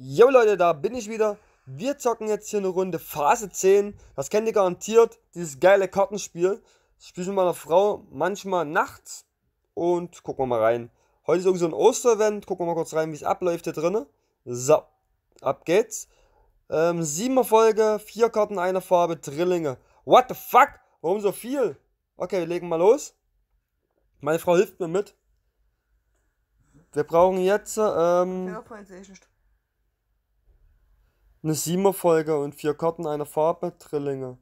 Jo Leute, da bin ich wieder. Wir zocken jetzt hier eine Runde Phase 10. Das kennt ihr garantiert, dieses geile Kartenspiel. Das spiele ich mit meiner Frau manchmal nachts. Und gucken wir mal rein. Heute ist irgendwie so ein Oster-Event. Gucken wir mal kurz rein, wie es abläuft hier drin. So, ab geht's. Ähm, sieben Folge, vier Karten, eine Farbe, Drillinge. What the fuck? Warum so viel? Okay, wir legen mal los. Meine Frau hilft mir mit. Wir brauchen jetzt. Ähm, ja, eine Siemerfolge und vier Karten einer Farbe, Drillinge.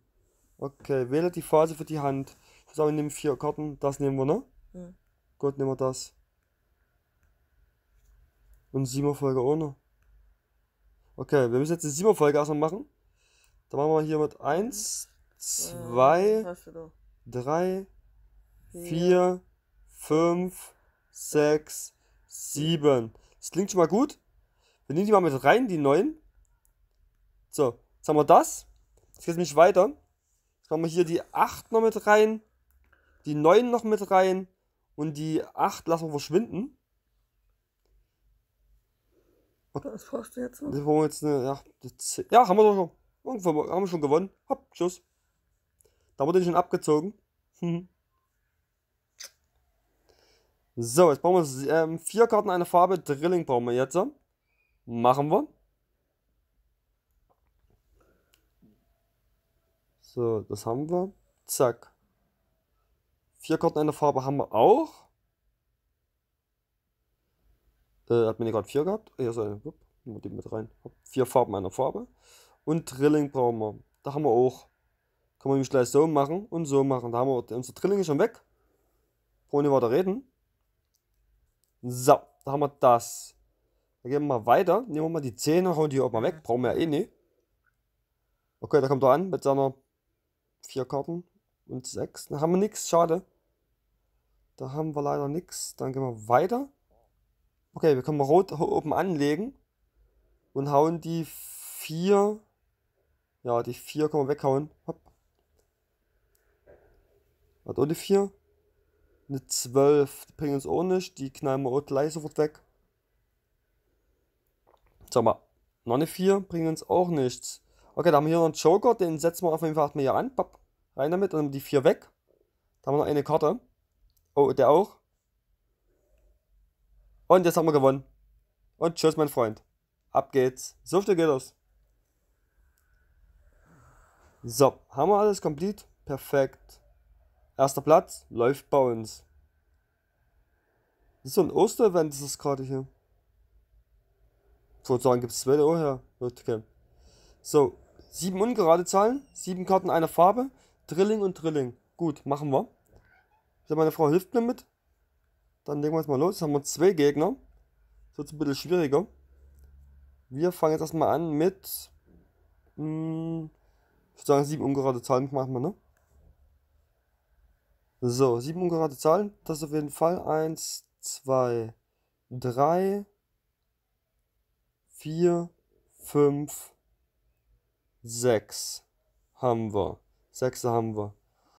Okay, wähle die Phase für die Hand. Ich würde sagen, wir nehmen vier Karten. Das nehmen wir, ne? Ja. Mhm. Gut, nehmen wir das. Und Siemerfolge ohne. Okay, wir müssen jetzt die Siemerfolge erstmal machen. Dann machen wir hier mit 1, 2, 3, 4, 5, 6, 7. Das klingt schon mal gut. Wir nehmen die mal mit rein, die 9. So, jetzt haben wir das. Jetzt geht es nicht weiter. Jetzt machen wir hier die 8 noch mit rein, die 9 noch mit rein und die 8 lassen wir verschwinden. Was brauchst du jetzt noch? Wir jetzt eine, ja, ja, haben wir doch schon. Irgendwo haben wir schon gewonnen. Hopp, tschüss. Da wurde ich schon abgezogen. so, jetzt brauchen wir ähm, vier Karten, eine Farbe. Drilling brauchen wir jetzt. Machen wir. So, das haben wir. Zack. Vier Karten einer Farbe haben wir auch. Äh, hat mir gerade vier gehabt. Ah, ja, so, nehmen wir die mit rein. Hab vier Farben einer Farbe. Und Drilling brauchen wir. Da haben wir auch. Kann man nämlich gleich so machen und so machen. Da haben wir unser Drilling schon weg. Ohne weiter reden. So, da haben wir das. Dann gehen wir mal weiter. Nehmen wir mal die Zähne, hauen die auch mal weg. Brauchen wir ja eh nicht. Okay, da kommt er an mit seiner vier Karten und sechs. Da haben wir nichts, schade. Da haben wir leider nichts. Dann gehen wir weiter. Okay, wir können rot oben anlegen und hauen die vier. Ja, die vier können wir weghauen. Hopp. Hat ohne vier. Eine 12, die bringen uns auch nicht. Die knallen wir auch gleich sofort weg. Sag mal, noch eine 4 bringen uns auch nichts. Okay, da haben wir hier noch einen Joker, den setzen wir auf jeden Fall hier an. Papp, rein damit, dann haben wir die vier weg. Da haben wir noch eine Karte. Oh, der auch. Und jetzt haben wir gewonnen. Und tschüss, mein Freund. Ab geht's. So viel geht das. So, haben wir alles komplett? Perfekt. Erster Platz läuft bei uns. Das ist so ein Osterevent, ist das gerade hier. Ich würde sagen, gibt es zwei da her. Okay. So, Sieben ungerade Zahlen, sieben Karten einer Farbe, Drilling und Drilling. Gut, machen wir. meine Frau hilft mir mit. Dann legen wir jetzt mal los. Jetzt haben wir zwei Gegner. Das wird ein bisschen schwieriger. Wir fangen jetzt erstmal an mit. Mh, hm, ich würde sagen, sieben ungerade Zahlen machen wir, ne? So, sieben ungerade Zahlen. Das ist auf jeden Fall. Eins, zwei, drei, vier, fünf, 6 haben wir. 6 haben wir.